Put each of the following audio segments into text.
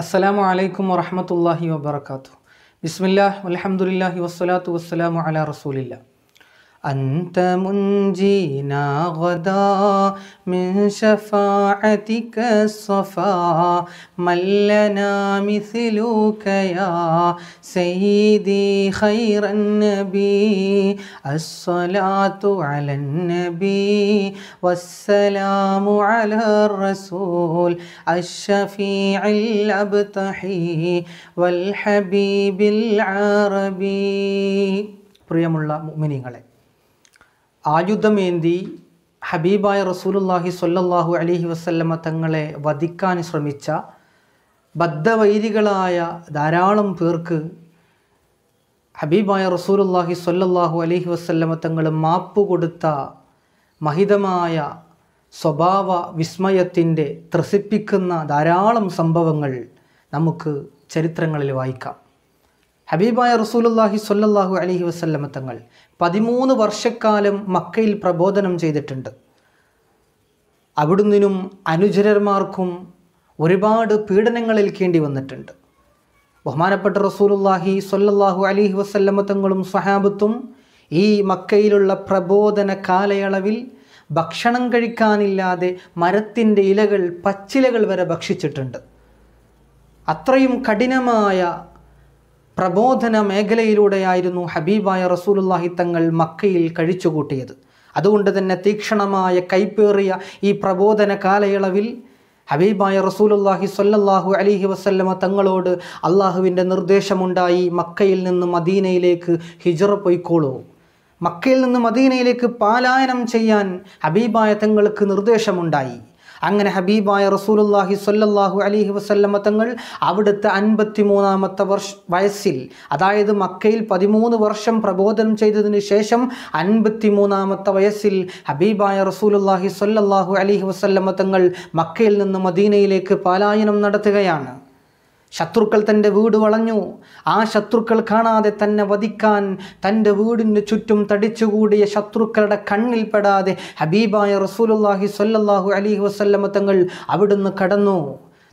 السلام عليكم ورحمة الله وبركاته بسم الله والحمد لله والصلاة والسلام على رسول الله أنت منجينا غدا من شفاعتك الصفا من لنا مثلك يا سيدي خير النبي الصلاة على النبي والسلام على الرسول الشفيع الأبطحي والحبيب العربي പ്രിയമുള്ള മുമിനിങ്ങളെ ആയുധമേന്തി ഹബീബായ റസൂലുല്ലാഹി സ്വല്ലാഹു അലിഹി വസ്ല്ലമ്മ തങ്ങളെ വധിക്കാൻ ശ്രമിച്ച ബദ്ധവൈരികളായ ധാരാളം പേർക്ക് ഹബീബായ റസൂലുല്ലാഹി സ്വല്ലാഹു അലഹി വസ്ല്ലമ തങ്ങൾ മാപ്പ് കൊടുത്ത മഹിതമായ സ്വഭാവ വിസ്മയത്തിൻ്റെ ത്രസിപ്പിക്കുന്ന ധാരാളം സംഭവങ്ങൾ നമുക്ക് ചരിത്രങ്ങളിൽ വായിക്കാം ഹബീബായ റസൂലുല്ലാഹി സൊല്ലാഹു അലഹി വസ്ല്ലമ തങ്ങൾ പതിമൂന്ന് വർഷക്കാലം മക്കയിൽ പ്രബോധനം ചെയ്തിട്ടുണ്ട് അവിടുന്നിനും അനുചരന്മാർക്കും ഒരുപാട് ഏൽക്കേണ്ടി വന്നിട്ടുണ്ട് ബഹുമാനപ്പെട്ട റസൂലുല്ലാഹി സൊല്ലാഹു അലിഹി വസല്ലമ തങ്ങളും സ്വഹാബത്തും ഈ മക്കയിലുള്ള പ്രബോധന കാലയളവിൽ ഭക്ഷണം കഴിക്കാനില്ലാതെ മരത്തിൻ്റെ ഇലകൾ പച്ചിലകൾ വരെ ഭക്ഷിച്ചിട്ടുണ്ട് അത്രയും കഠിനമായ പ്രബോധന മേഖലയിലൂടെയായിരുന്നു ഹബീബായ റസൂലുല്ലാഹി തങ്ങൾ മക്കയിൽ കഴിച്ചുകൂട്ടിയത് അതുകൊണ്ട് തന്നെ തീക്ഷണമായ കൈപ്പേറിയ ഈ പ്രബോധന കാലയളവിൽ ഹബീബായ റസൂലുല്ലാഹി സ്വല്ലല്ലാഹു അലിഹി വസ്ല്ലമ തങ്ങളോട് അള്ളാഹുവിൻ്റെ നിർദ്ദേശമുണ്ടായി മക്കയിൽ നിന്ന് മദീനയിലേക്ക് ഹിജറ പൊയ്ക്കോളൂ മക്കയിൽ നിന്ന് മദീനയിലേക്ക് പാലായനം ചെയ്യാൻ ഹബീബായ തങ്ങൾക്ക് നിർദ്ദേശമുണ്ടായി അങ്ങനെ ഹബീബായ റസൂലുല്ലാഹി സല്ലാഹു അലിഹി വസല്ലമ തങ്ങൾ അവിടുത്തെ മൂന്നാമത്തെ വർഷ വയസ്സിൽ അതായത് മക്കയിൽ പതിമൂന്ന് വർഷം പ്രബോധനം ചെയ്തതിന് ശേഷം മൂന്നാമത്തെ വയസ്സിൽ ഹബീബായ റസൂലുല്ലാഹി സല്ലാഹു അലിഹി വസല്ലമ തങ്ങൾ മക്കയിൽ നിന്ന് മദീനയിലേക്ക് പാലായനം നടത്തുകയാണ് ശത്രുക്കൾ തൻ്റെ വീട് വളഞ്ഞു ആ ശത്രുക്കൾ കാണാതെ തന്നെ വധിക്കാൻ തൻ്റെ വീടിന് ചുറ്റും തടിച്ചുകൂടിയ ശത്രുക്കളുടെ കണ്ണിൽപ്പെടാതെ ഹബീബായ റസൂലുല്ലാഹി സല്ലാഹു അലി വസല്ലമ തങ്ങൾ അവിടുന്ന് കടന്നു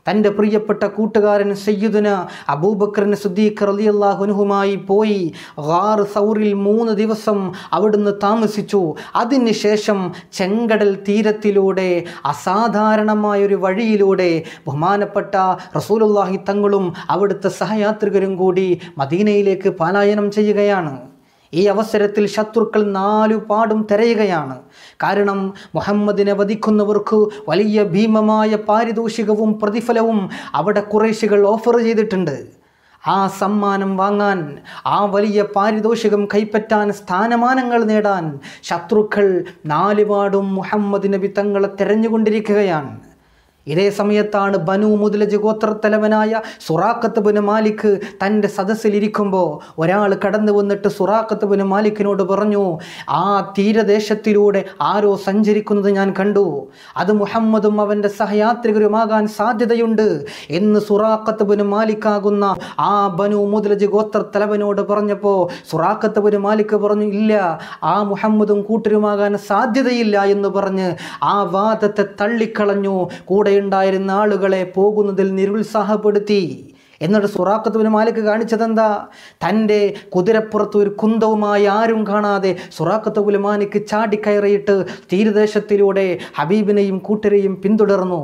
തൻ്റെ പ്രിയപ്പെട്ട കൂട്ടുകാരൻ സയ്യിദുന അബൂബക്കറിന് സുദ്ദീഖ് റലിയല്ലാഹുനുഹുമായി പോയി ഗാർ സൗറിൽ മൂന്ന് ദിവസം അവിടുന്ന് താമസിച്ചു അതിനുശേഷം ചെങ്കടൽ തീരത്തിലൂടെ അസാധാരണമായൊരു വഴിയിലൂടെ ബഹുമാനപ്പെട്ട റസൂലുള്ളാഹി തങ്ങളും അവിടുത്തെ സഹയാത്രികരും കൂടി മദീനയിലേക്ക് പാലായനം ചെയ്യുകയാണ് ഈ അവസരത്തിൽ ശത്രുക്കൾ നാലുപാടും തിരയുകയാണ് കാരണം മുഹമ്മദിനെ വധിക്കുന്നവർക്ക് വലിയ ഭീമമായ പാരിതോഷികവും പ്രതിഫലവും അവിടെ കുറേശികൾ ഓഫർ ചെയ്തിട്ടുണ്ട് ആ സമ്മാനം വാങ്ങാൻ ആ വലിയ പാരിതോഷികം കൈപ്പറ്റാൻ സ്ഥാനമാനങ്ങൾ നേടാൻ ശത്രുക്കൾ നാലുപാടും മുഹമ്മദ് നബി തങ്ങളെ തിരഞ്ഞുകൊണ്ടിരിക്കുകയാണ് ഇതേ സമയത്താണ് ബനു മുതലജ് ഗോത്രത്തലവനായ സുറാഖത്ത് ബിന് മാലിക് തൻ്റെ സദസ്സിലിരിക്കുമ്പോൾ ഒരാൾ കടന്നു വന്നിട്ട് സുറാഖത്ത് ബിന് മാലിക്കിനോട് പറഞ്ഞു ആ തീരദേശത്തിലൂടെ ആരോ സഞ്ചരിക്കുന്നത് ഞാൻ കണ്ടു അത് മുഹമ്മദും അവൻ്റെ സഹയാത്രികരുമാകാൻ സാധ്യതയുണ്ട് എന്ന് സുറാഖത്ത് ബിന് മാലിക്കാകുന്ന ആ ബനു മുതലജ് ഗോത്രത്തലവനോട് പറഞ്ഞപ്പോൾ സുറാഖത്ത് ബിന് മാലിക് പറഞ്ഞു ഇല്ല ആ മുഹമ്മദും കൂട്ടരുമാകാൻ സാധ്യതയില്ല എന്ന് പറഞ്ഞ് ആ വാദത്തെ തള്ളിക്കളഞ്ഞു കൂടെ കൂടെയുണ്ടായിരുന്ന ആളുകളെ പോകുന്നതിൽ നിരുത്സാഹപ്പെടുത്തി എന്നിട്ട് സുറാഖത്തുവിന് മാലിക്ക് കാണിച്ചതെന്താ തൻ്റെ കുതിരപ്പുറത്ത് ഒരു കുന്തവുമായി ആരും കാണാതെ സുറാഖത്തുവിന് മാലിക് ചാടിക്കയറിയിട്ട് തീരദേശത്തിലൂടെ ഹബീബിനെയും കൂട്ടരെയും പിന്തുടർന്നു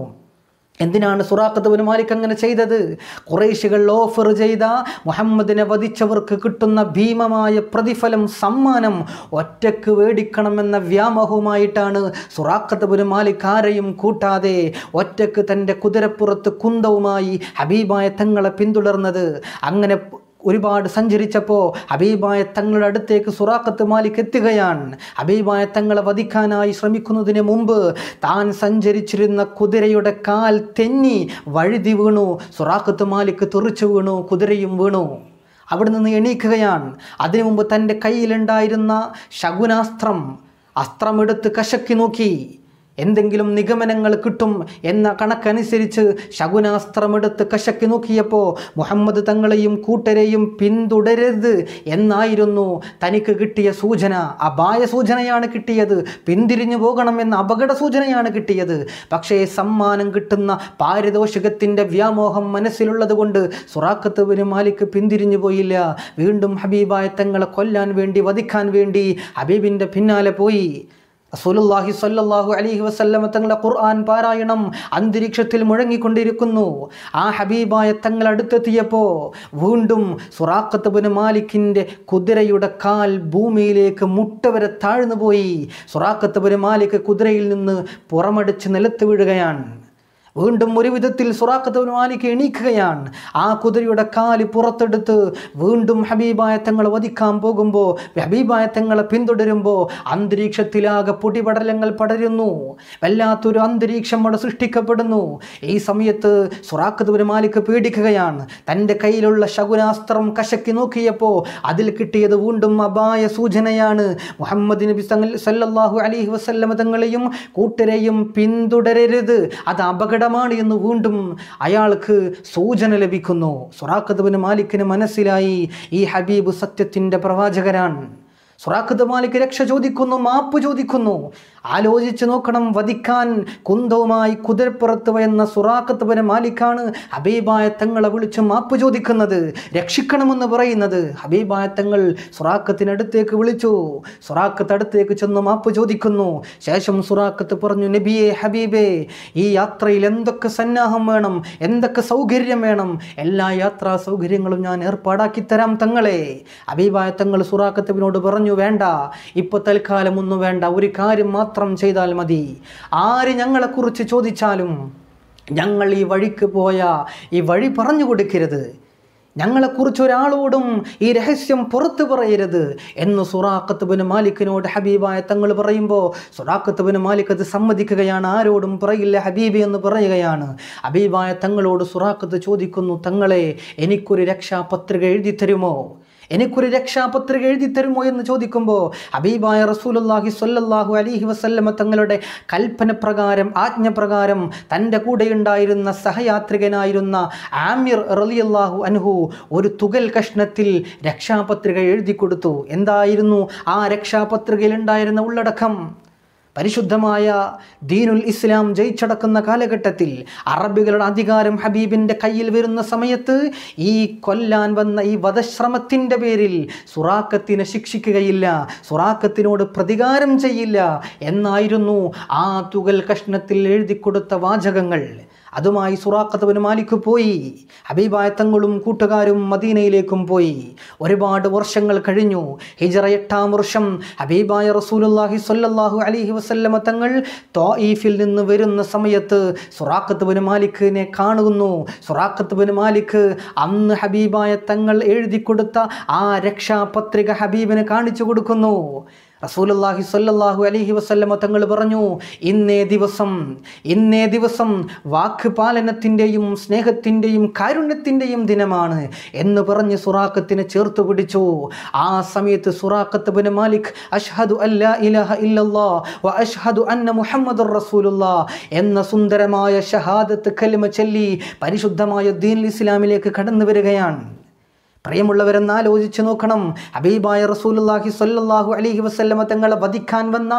എന്തിനാണ് സുറാഖത്ത് ബിൻ മാലിക് അങ്ങനെ ചെയ്തത് കുറേശികൾ ഓഫർ ചെയ്ത മുഹമ്മദിനെ വധിച്ചവർക്ക് കിട്ടുന്ന ഭീമമായ പ്രതിഫലം സമ്മാനം ഒറ്റക്ക് വേടിക്കണമെന്ന വ്യാമോഹവുമായിട്ടാണ് സുറാഖത്ത് ബിൻ മാലിക് ആരെയും കൂട്ടാതെ ഒറ്റക്ക് തൻ്റെ കുതിരപ്പുറത്ത് കുന്തവുമായി ഹബീബായ തങ്ങളെ പിന്തുടർന്നത് അങ്ങനെ ഒരുപാട് സഞ്ചരിച്ചപ്പോൾ അബീബായ തങ്ങളുടെ അടുത്തേക്ക് സുറാഖത്ത് മാലിക് എത്തുകയാണ് അബീബായ തങ്ങളെ വധിക്കാനായി ശ്രമിക്കുന്നതിന് മുമ്പ് താൻ സഞ്ചരിച്ചിരുന്ന കുതിരയുടെ കാൽ തെന്നി വഴുതി വീണു സുറാഖത്ത് മാലിക് തെറിച്ചു വീണു കുതിരയും വീണു അവിടെ നിന്ന് എണീക്കുകയാണ് അതിനു മുമ്പ് തൻ്റെ കയ്യിലുണ്ടായിരുന്ന ശകുനാസ്ത്രം അസ്ത്രമെടുത്ത് കശക്കി നോക്കി എന്തെങ്കിലും നിഗമനങ്ങൾ കിട്ടും എന്ന കണക്കനുസരിച്ച് ശകുനാസ്ത്രമെടുത്ത് കശക്കി നോക്കിയപ്പോൾ മുഹമ്മദ് തങ്ങളെയും കൂട്ടരെയും പിന്തുടരരുത് എന്നായിരുന്നു തനിക്ക് കിട്ടിയ സൂചന അപായ സൂചനയാണ് കിട്ടിയത് പിന്തിരിഞ്ഞു എന്ന അപകട സൂചനയാണ് കിട്ടിയത് പക്ഷേ സമ്മാനം കിട്ടുന്ന പാരിതോഷികത്തിൻ്റെ വ്യാമോഹം മനസ്സിലുള്ളതുകൊണ്ട് സുറാഖത്തുവിന് മാലിക്ക് പിന്തിരിഞ്ഞു പോയില്ല വീണ്ടും ഹബീബായ തങ്ങളെ കൊല്ലാൻ വേണ്ടി വധിക്കാൻ വേണ്ടി ഹബീബിൻ്റെ പിന്നാലെ പോയി റസൂലുല്ലാഹി സ്വല്ലല്ലാഹു അലൈഹി വസല്ലമ തങ്ങളുടെ ഖുർആൻ പാരായണം അന്തരീക്ഷത്തിൽ മുഴങ്ങിക്കൊണ്ടിരിക്കുന്നു ആ ഹബീബായ തങ്ങൾ അടുത്തെത്തിയപ്പോൾ വീണ്ടും സുറാഖത്ത് ഇബ്നു മാലിക്കിൻ്റെ കുതിരയുടെ കാൽ ഭൂമിയിലേക്ക് മുട്ട വരെ താഴ്ന്നുപോയി ഇബ്നു മാലിക് കുതിരയിൽ നിന്ന് പുറമടിച്ച് നിലത്ത് വീഴുകയാണ് വീണ്ടും ഒരു വിധത്തിൽ സുറാഖത്തുബിന് മാലിക് എണീക്കുകയാണ് ആ കുതിരയുടെ കാല് പുറത്തെടുത്ത് വീണ്ടും ഹബീബായ തങ്ങൾ വധിക്കാൻ പോകുമ്പോൾ ഹബീബായ തങ്ങളെ പിന്തുടരുമ്പോൾ അന്തരീക്ഷത്തിലാകെ പൊടിപടലങ്ങൾ പടരുന്നു വല്ലാത്തൊരു അന്തരീക്ഷം അവിടെ സൃഷ്ടിക്കപ്പെടുന്നു ഈ സമയത്ത് സുറാഖത്തുബിന് മാലിക് പേടിക്കുകയാണ് തൻ്റെ കയ്യിലുള്ള ശകുനാസ്ത്രം കശക്കി നോക്കിയപ്പോൾ അതിൽ കിട്ടിയത് വീണ്ടും അപായ സൂചനയാണ് മുഹമ്മദ് നബി സല്ലാഹു അലി വസല്ലമ തങ്ങളെയും കൂട്ടരെയും പിന്തുടരരുത് അത് അപകട ഒരിടമാണ് എന്ന് വീണ്ടും അയാൾക്ക് സൂചന ലഭിക്കുന്നു സുറാഖത്തുബിന് മാലിക്കിന് മനസ്സിലായി ഈ ഹബീബ് സത്യത്തിൻ്റെ പ്രവാചകരാണ് സുറാഖത്ത് മാലിക്ക് രക്ഷ ചോദിക്കുന്നു മാപ്പ് ചോദിക്കുന്നു ആലോചിച്ചു നോക്കണം വധിക്കാൻ കുന്തവുമായി കുതിരപ്പുറത്ത് എന്ന സുറാഖത്ത് വരെ മാലിക്കാണ് ഹബീബായ തങ്ങളെ വിളിച്ച് മാപ്പ് ചോദിക്കുന്നത് രക്ഷിക്കണമെന്ന് പറയുന്നത് ഹബീബായ തങ്ങൾ സുറാഖത്തിനടുത്തേക്ക് വിളിച്ചു സുറാഖത്ത് അടുത്തേക്ക് ചെന്ന് മാപ്പ് ചോദിക്കുന്നു ശേഷം സുറാഖത്ത് പറഞ്ഞു നബിയെ ഹബീബേ ഈ യാത്രയിൽ എന്തൊക്കെ സന്നാഹം വേണം എന്തൊക്കെ സൗകര്യം വേണം എല്ലാ യാത്രാ സൗകര്യങ്ങളും ഞാൻ ഏർപ്പാടാക്കി തരാം തങ്ങളെ ഹബീബായ തങ്ങൾ സുറാഖത്തവിനോട് പറഞ്ഞു വേണ്ട ഇപ്പോൾ തൽക്കാലം ഒന്നും വേണ്ട ഒരു കാര്യം മാത്രം മാത്രം ചെയ്താൽ മതി ആര് ഞങ്ങളെക്കുറിച്ച് ചോദിച്ചാലും ഞങ്ങൾ ഈ വഴിക്ക് പോയ ഈ വഴി പറഞ്ഞു കൊടുക്കരുത് ഞങ്ങളെക്കുറിച്ച് ഒരാളോടും ഈ രഹസ്യം പുറത്തു പറയരുത് എന്ന് സുറാഖത്തുബിന് മാലിക്കിനോട് ഹബീബായ തങ്ങൾ പറയുമ്പോൾ സുറാഖത്തുബിന് മാലിക് അത് സമ്മതിക്കുകയാണ് ആരോടും പറയില്ല ഹബീബി എന്ന് പറയുകയാണ് ഹബീബായ തങ്ങളോട് സുറാഖത്ത് ചോദിക്കുന്നു തങ്ങളെ എനിക്കൊരു രക്ഷാപത്രിക എഴുതി തരുമോ എനിക്കൊരു രക്ഷാപത്രിക എഴുതി തരുമോ എന്ന് ചോദിക്കുമ്പോൾ അബീബായ റസൂലുല്ലാഹി സൊല്ലാഹു അലിഹി വസല്ലമ തങ്ങളുടെ കൽപ്പന പ്രകാരം ആജ്ഞ പ്രകാരം തൻ്റെ കൂടെയുണ്ടായിരുന്ന സഹയാത്രികനായിരുന്ന ആമിർ റലിയല്ലാഹു അൻഹു ഒരു തുകൽ കഷ്ണത്തിൽ രക്ഷാപത്രിക എഴുതി കൊടുത്തു എന്തായിരുന്നു ആ രക്ഷാപത്രികയിലുണ്ടായിരുന്ന ഉള്ളടക്കം പരിശുദ്ധമായ ദീനുൽ ഇസ്ലാം ജയിച്ചടക്കുന്ന കാലഘട്ടത്തിൽ അറബികളുടെ അധികാരം ഹബീബിൻ്റെ കയ്യിൽ വരുന്ന സമയത്ത് ഈ കൊല്ലാൻ വന്ന ഈ വധശ്രമത്തിൻ്റെ പേരിൽ സുറാക്കത്തിനെ ശിക്ഷിക്കുകയില്ല സുറാക്കത്തിനോട് പ്രതികാരം ചെയ്യില്ല എന്നായിരുന്നു ആ തുകൽ കഷ്ണത്തിൽ എഴുതി കൊടുത്ത വാചകങ്ങൾ അതുമായി സുറാഖത്തുവിന് മാലിക്ക് പോയി അഭിഭായത്തങ്ങളും കൂട്ടുകാരും മദീനയിലേക്കും പോയി ഒരുപാട് വർഷങ്ങൾ കഴിഞ്ഞു ഹിജറ എട്ടാം വർഷം അബീബായ റസൂലുല്ലാഹി സ്വല്ലല്ലാഹു അലിഹി വസല്ലമ തങ്ങൾ തോയിഫിൽ നിന്ന് വരുന്ന സമയത്ത് സുറാഖത്ത് ബിൻ മാലിക്കിനെ കാണുന്നു സുറാഖത്ത് ബിൻ മാലിക് അന്ന് ഹബീബായ തങ്ങൾ എഴുതി കൊടുത്ത ആ രക്ഷാപത്രിക ഹബീബിന് കാണിച്ചു കൊടുക്കുന്നു റസൂലുല്ലാഹി സല്ലാഹു അലഹി വസ്ല്ലമ തങ്ങൾ പറഞ്ഞു ഇന്നേ ദിവസം ഇന്നേ ദിവസം വാക്ക് പാലനത്തിൻ്റെയും സ്നേഹത്തിൻ്റെയും കാരുണ്യത്തിൻ്റെയും ദിനമാണ് എന്ന് പറഞ്ഞ് സുറാഖത്തിനെ ചേർത്ത് പിടിച്ചു ആ സമയത്ത് സുറാഖത്ത് ബിൻ മാലിക് അഷ്ഹദു അല്ലാ ഇലഹ വ അഷ്ഹദു അന്ന മുഹമ്മദ് റസൂലുല്ലാ എന്ന സുന്ദരമായ ഷഹാദത്ത് കലിമ ചൊല്ലി പരിശുദ്ധമായ ദീൻ ഇസ്ലാമിലേക്ക് കടന്നു വരികയാണ് പ്രിയമുള്ളവരെന്ന് നോക്കണം ഹബീബായ റസൂലുല്ലാഹി സല്ലാഹു അലഹി വസ്ല്ലമ തങ്ങളെ വധിക്കാൻ വന്ന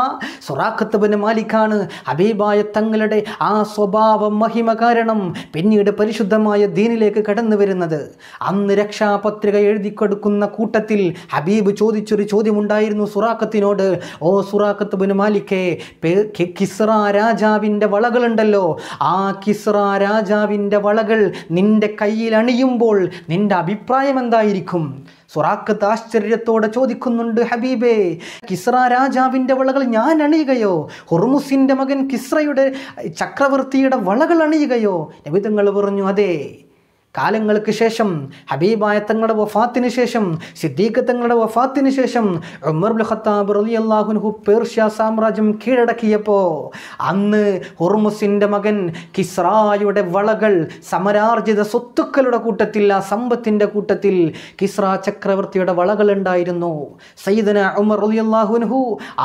സുറാഖത്തുബിന് മാലിക്കാണ് ഹബീബായ തങ്ങളുടെ ആ സ്വഭാവ മഹിമ കാരണം പിന്നീട് പരിശുദ്ധമായ ദീനിലേക്ക് കടന്നു വരുന്നത് അന്ന് രക്ഷാപത്രിക എഴുതി കൊടുക്കുന്ന കൂട്ടത്തിൽ ഹബീബ് ചോദിച്ചൊരു ചോദ്യമുണ്ടായിരുന്നു സുറാഖത്തിനോട് ഓ സുറാഖത്തുബിന് മാലിക്കേ കിസ്റ രാജാവിൻ്റെ വളകളുണ്ടല്ലോ ആ കിസ്റ രാജാവിൻ്റെ വളകൾ നിന്റെ കയ്യിൽ അണിയുമ്പോൾ നിന്റെ അഭിപ്രായം എന്താ എന്തായിരിക്കും സൊറാക്കത്ത് ആശ്ചര്യത്തോടെ ചോദിക്കുന്നുണ്ട് ഹബീബേ കിസ്ര രാജാവിൻ്റെ വളകൾ ഞാൻ അണിയുകയോ ഹുർമുസിൻ്റെ മകൻ കിസ്രയുടെ ചക്രവർത്തിയുടെ വളകൾ അണിയുകയോ നബിതങ്ങൾ പറഞ്ഞു അതെ കാലങ്ങൾക്ക് ശേഷം ഹബീബായ തങ്ങളുടെ വഫാത്തിന് ശേഷം സിദ്ദീഖ് തങ്ങളുടെ വഫാത്തിന് ശേഷം ഉമർ ഖത്താബ് റലി അള്ളാഹുൻഹു പേർഷ്യ സാമ്രാജ്യം കീഴടക്കിയപ്പോൾ അന്ന് ഹുർമുസിൻ്റെ മകൻ കിസ്രായുടെ വളകൾ സമരാർജിത സ്വത്തുക്കളുടെ കൂട്ടത്തിൽ ആ സമ്പത്തിൻ്റെ കൂട്ടത്തിൽ കിസ്ര ചക്രവർത്തിയുടെ വളകൾ ഉണ്ടായിരുന്നു സയ്യിദന ഉമർ റലി അള്ളാഹുൻഹു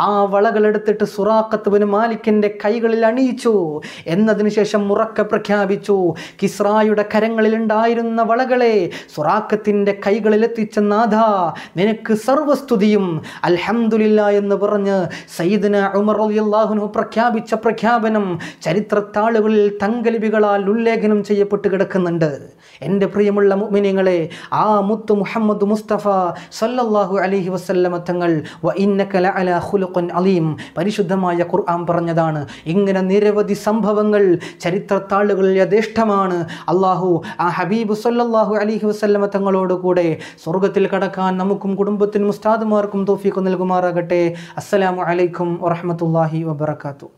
ആ വളകൾ എടുത്തിട്ട് സുറാഖത്തുബിന് മാലിക്കിൻ്റെ കൈകളിൽ അണിയിച്ചു എന്നതിനു ശേഷം മുറക്ക പ്രഖ്യാപിച്ചു കിസ്രായുടെ കരങ്ങളിലുണ്ടായി ഉണ്ടായിരുന്ന വളകളെ സുറാക്കത്തിൻ്റെ കൈകളിലെത്തിച്ച നാഥ നിനക്ക് സർവസ്തുതിയും അൽഹമുല്ല എന്ന് പറഞ്ഞ് സയ്യിദിന ഉമർ അലിയല്ലാഹുനു പ്രഖ്യാപിച്ച പ്രഖ്യാപനം ചരിത്രത്താളുകളിൽ തങ്കലിപികളാൽ ഉല്ലേഖനം ചെയ്യപ്പെട്ട് കിടക്കുന്നുണ്ട് എൻ്റെ പ്രിയമുള്ള മുഅ്മിനീങ്ങളെ ആ മുത്ത് മുഹമ്മദ് മുസ്തഫ സല്ലല്ലാഹു അലഹി വസല്ലമത്തങ്ങൾ വ അലീം പരിശുദ്ധമായ ഖുർആൻ പറഞ്ഞതാണ് ഇങ്ങനെ നിരവധി സംഭവങ്ങൾ ചരിത്രത്താളുകളിൽ യഥേഷ്ടമാണ് അള്ളാഹു ആ ഹബീബ് സല്ലാഹു അലഹി വസ്ല്ലമ തങ്ങളോട് കൂടെ സ്വർഗത്തിൽ കടക്കാൻ നമുക്കും കുടുംബത്തിനും ഉസ്താദുമാർക്കും തോഫീക്ക് നൽകുമാറാകട്ടെ അസ്സലാമു അലൈക്കും വറഹമത്തല്ലാഹി വബർക്കാത്തു